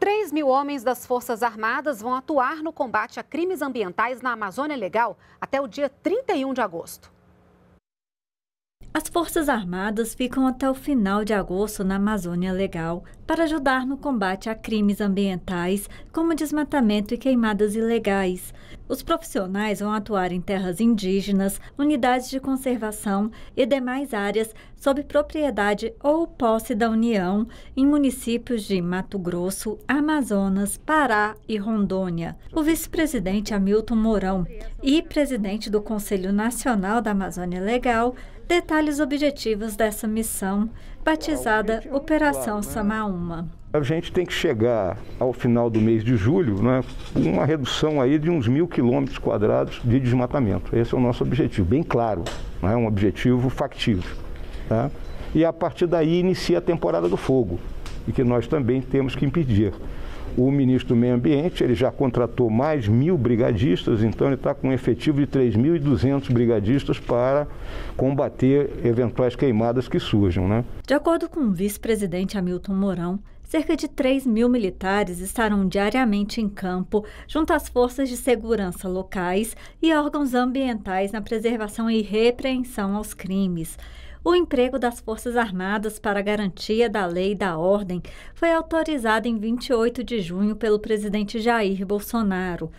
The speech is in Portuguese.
3 mil homens das Forças Armadas vão atuar no combate a crimes ambientais na Amazônia Legal até o dia 31 de agosto. As Forças Armadas ficam até o final de agosto na Amazônia Legal para ajudar no combate a crimes ambientais, como desmatamento e queimadas ilegais. Os profissionais vão atuar em terras indígenas, unidades de conservação e demais áreas sob propriedade ou posse da União em municípios de Mato Grosso, Amazonas, Pará e Rondônia. O vice-presidente Hamilton Mourão e presidente do Conselho Nacional da Amazônia Legal detalha os objetivos dessa missão, batizada Operação Samaúna. A gente tem que chegar ao final do mês de julho né, com uma redução aí de uns mil quilômetros quadrados de desmatamento. Esse é o nosso objetivo, bem claro, é né, um objetivo factível. Tá? E a partir daí inicia a temporada do fogo, e que nós também temos que impedir o ministro do Meio Ambiente, ele já contratou mais mil brigadistas, então ele está com um efetivo de 3.200 brigadistas para combater eventuais queimadas que surjam. Né? De acordo com o vice-presidente Hamilton Mourão, cerca de 3 mil militares estarão diariamente em campo, junto às forças de segurança locais e órgãos ambientais na preservação e repreensão aos crimes. O emprego das Forças Armadas para garantia da lei e da ordem foi autorizado em 28 de junho pelo presidente Jair Bolsonaro.